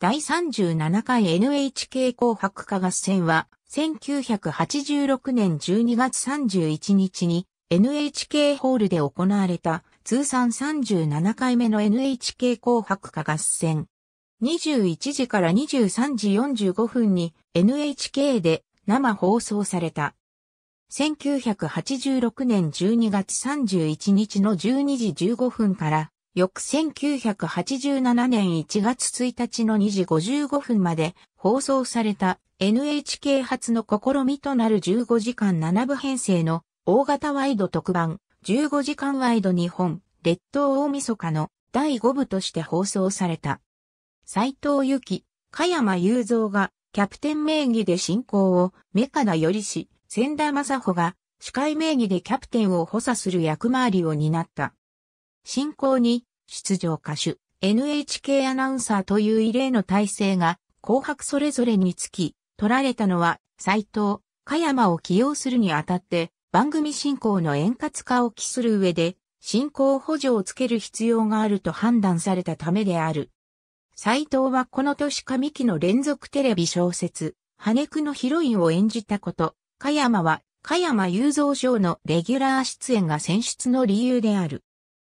第37回 NHK 紅白歌合戦は、1986年12月31日に NHK ホールで行われた通算37回目の NHK 紅白歌合戦。21時から23時45分に NHK で生放送された。1986年12月31日の12時15分から翌1987年1月1日の2時55分まで放送された NHK 初の試みとなる15時間7部編成の大型ワイド特番15時間ワイド日本列島大晦日の第5部として放送された。斎藤由紀、加山雄三がキャプテン名義で進行を目からよりし、千田正穂が司会名義でキャプテンを補佐する役回りを担った。進行に出場歌手、NHK アナウンサーという異例の体制が、紅白それぞれにつき、取られたのは、斎藤、香山を起用するにあたって、番組進行の円滑化を期する上で、進行補助をつける必要があると判断されたためである。斎藤はこの年上期の連続テレビ小説、羽根のヒロインを演じたこと、香山は、香山雄三賞のレギュラー出演が選出の理由である。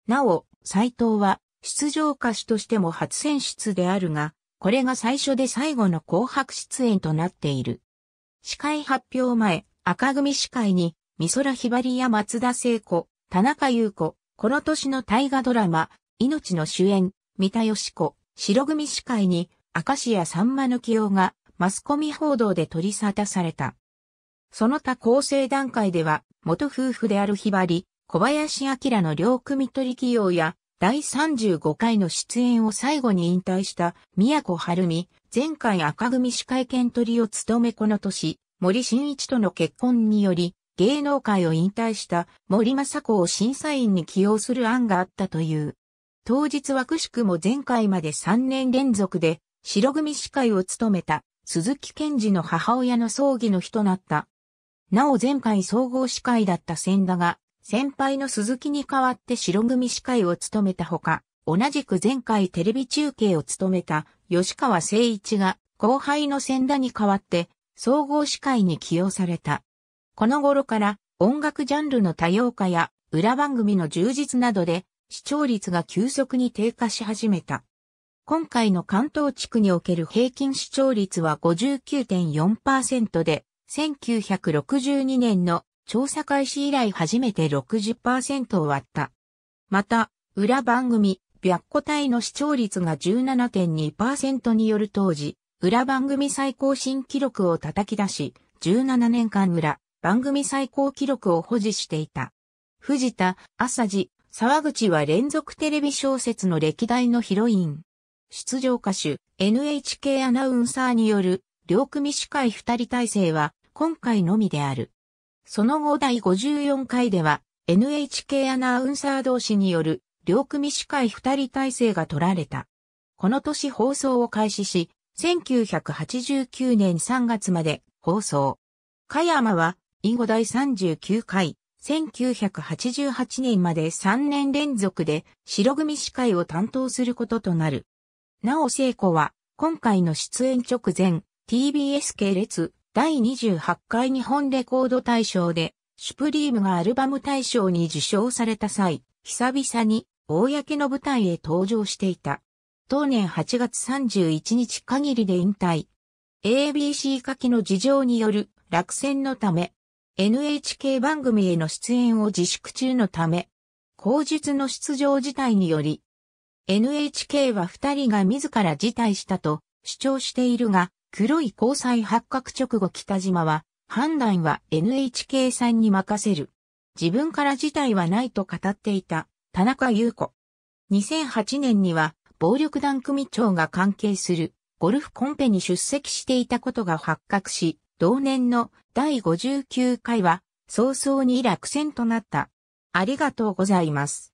なお、斎藤は出場歌手としても初選出であるが、これが最初で最後の紅白出演となっている。司会発表前、赤組司会に、美空ひばりや松田聖子、田中優子、この年の大河ドラマ、命の主演、三田佳子、白組司会に、明石家さんまの起用が、マスコミ報道で取り沙汰された。その他構成段階では、元夫婦であるひばり、小林明の両組取り起用や、第35回の出演を最後に引退した宮古晴美、前回赤組司会権取りを務めこの年、森進一との結婚により、芸能界を引退した森正子を審査員に起用する案があったという。当日はくしくも前回まで3年連続で白組司会を務めた鈴木健二の母親の葬儀の日となった。なお前回総合司会だった千田が先輩の鈴木に代わって白組司会を務めたほか、同じく前回テレビ中継を務めた吉川誠一が後輩の千田に代わって総合司会に起用された。この頃から音楽ジャンルの多様化や裏番組の充実などで視聴率が急速に低下し始めた。今回の関東地区における平均視聴率は59.4%で、1962年の調査開始以来初めて60%を割った。また、裏番組、白虎隊の視聴率が17.2%による当時、裏番組最高新記録を叩き出し、17年間裏、番組最高記録を保持していた。藤田、浅地、沢口は連続テレビ小説の歴代のヒロイン。出場歌手、NHK アナウンサーによる、両組司会二人体制は、今回のみである。その後第54回では NHK アナウンサー同士による両組司会二人体制が取られた。この年放送を開始し、1989年3月まで放送。加山は、以後第39回、1988年まで3年連続で白組司会を担当することとなる。なお聖子は、今回の出演直前、TBS 系列、第28回日本レコード大賞で、シュプリームがアルバム大賞に受賞された際、久々に公の舞台へ登場していた。当年8月31日限りで引退。ABC 下記の事情による落選のため、NHK 番組への出演を自粛中のため、口述の出場自体により、NHK は二人が自ら辞退したと主張しているが、黒い交際発覚直後北島は、判断は NHK さんに任せる。自分から事態はないと語っていた田中優子。2008年には暴力団組長が関係するゴルフコンペに出席していたことが発覚し、同年の第59回は早々に落選となった。ありがとうございます。